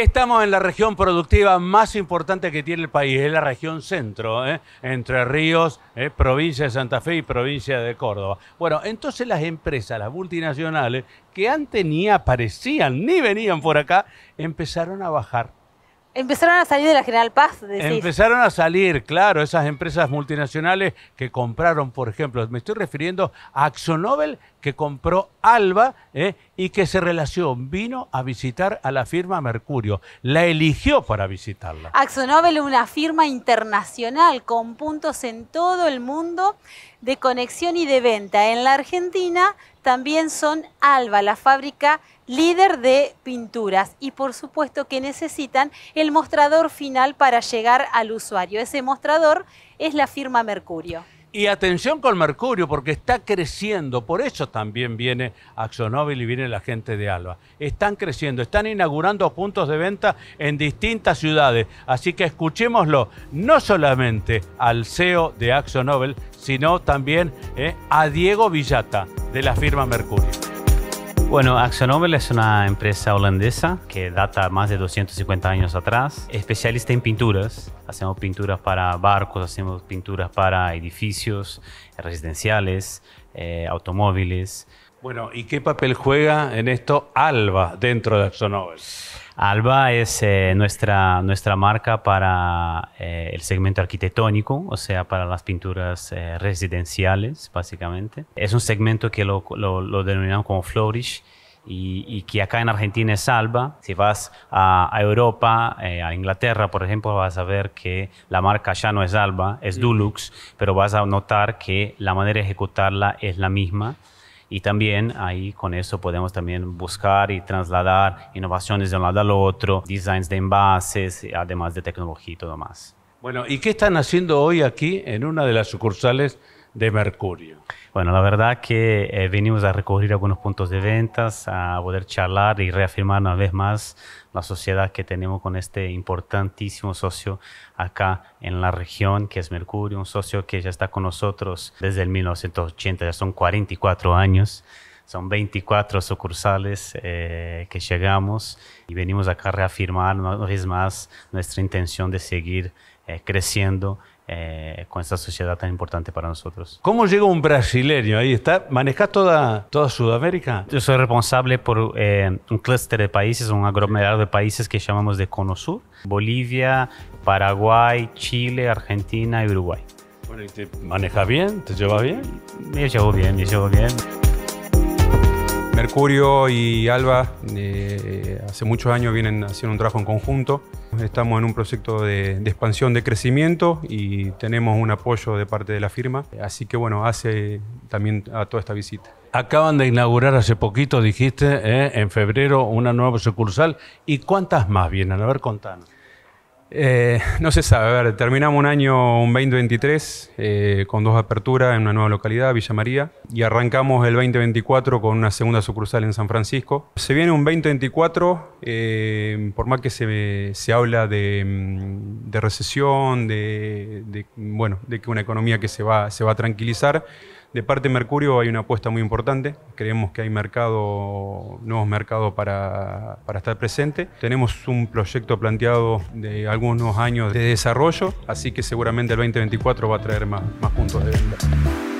Estamos en la región productiva más importante que tiene el país, es la región centro, ¿eh? entre Ríos, ¿eh? provincia de Santa Fe y provincia de Córdoba. Bueno, entonces las empresas, las multinacionales, que antes ni aparecían ni venían por acá, empezaron a bajar Empezaron a salir de la General Paz. Empezaron a salir, claro, esas empresas multinacionales que compraron, por ejemplo, me estoy refiriendo a Axonobel, que compró Alba eh, y que se relacionó, vino a visitar a la firma Mercurio. La eligió para visitarla. Axonobel es una firma internacional con puntos en todo el mundo de conexión y de venta en la Argentina también son Alba, la fábrica líder de pinturas y por supuesto que necesitan el mostrador final para llegar al usuario. Ese mostrador es la firma Mercurio. Y atención con Mercurio, porque está creciendo, por eso también viene Axonobel y viene la gente de Alba. Están creciendo, están inaugurando puntos de venta en distintas ciudades. Así que escuchémoslo, no solamente al CEO de Axonobel, sino también eh, a Diego Villata, de la firma Mercurio. Bueno, Axonomer es una empresa holandesa que data más de 250 años atrás, especialista en pinturas. Hacemos pinturas para barcos, hacemos pinturas para edificios residenciales, eh, automóviles. Bueno, ¿y qué papel juega en esto Alba dentro de AxoNobel? Alba es eh, nuestra, nuestra marca para eh, el segmento arquitectónico, o sea, para las pinturas eh, residenciales, básicamente. Es un segmento que lo, lo, denominamos como Flourish. Y, que acá en Argentina es Alba. Si vas a, Europa, a Inglaterra, por ejemplo, vas a ver que la marca ya no es Alba, es Dulux, pero vas a notar que la manera de ejecutarla es la misma. Y también ahí con eso podemos también buscar y trasladar innovaciones de un lado al otro, designs de envases, además de tecnología y todo más. Bueno, ¿y qué están haciendo hoy aquí en una de las sucursales de Mercurio? Bueno, la verdad que eh, venimos a recorrer algunos puntos de ventas, a poder charlar y reafirmar una vez más la sociedad que tenemos con este importantísimo socio acá en la región, que es Mercurio, un socio que ya está con nosotros desde el 1980, ya son 44 años. Son 24 sucursales eh, que llegamos y venimos acá a reafirmar una vez más nuestra intención de seguir eh, creciendo eh, con esta sociedad tan importante para nosotros. ¿Cómo llega un brasileño? Ahí está, ¿manejas toda, toda Sudamérica? Yo soy responsable por eh, un clúster de países, un aglomerado de países que llamamos de Cono Sur, Bolivia, Paraguay, Chile, Argentina y Uruguay. Bueno, manejas bien? ¿Te llevas bien? Me llevo bien, me llevo bien. Mercurio y Alba eh, hace muchos años vienen haciendo un trabajo en conjunto. Estamos en un proyecto de, expansión, de crecimiento y tenemos un apoyo de parte de la firma. Así que bueno, hace también a toda esta visita. Acaban de inaugurar hace poquito, dijiste, eh, en febrero, una nueva sucursal. ¿Y cuántas más vienen? A ver, contanos. Eh, no se sabe, terminamos un año, un 2023, eh, con dos aperturas en una nueva localidad, Villa María, y arrancamos el 2024 con una segunda sucursal en San Francisco. Se viene un 2024, eh, por más que se, se habla de, mm, recesión, de, bueno, de que una economía que se va, se va a tranquilizar, de parte de Mercurio hay una apuesta muy importante. Creemos que hay mercado, nuevos mercados para, estar presente. Tenemos un proyecto planteado de algunos años de desarrollo, así que seguramente el 2024 va a traer más, más puntos de venta.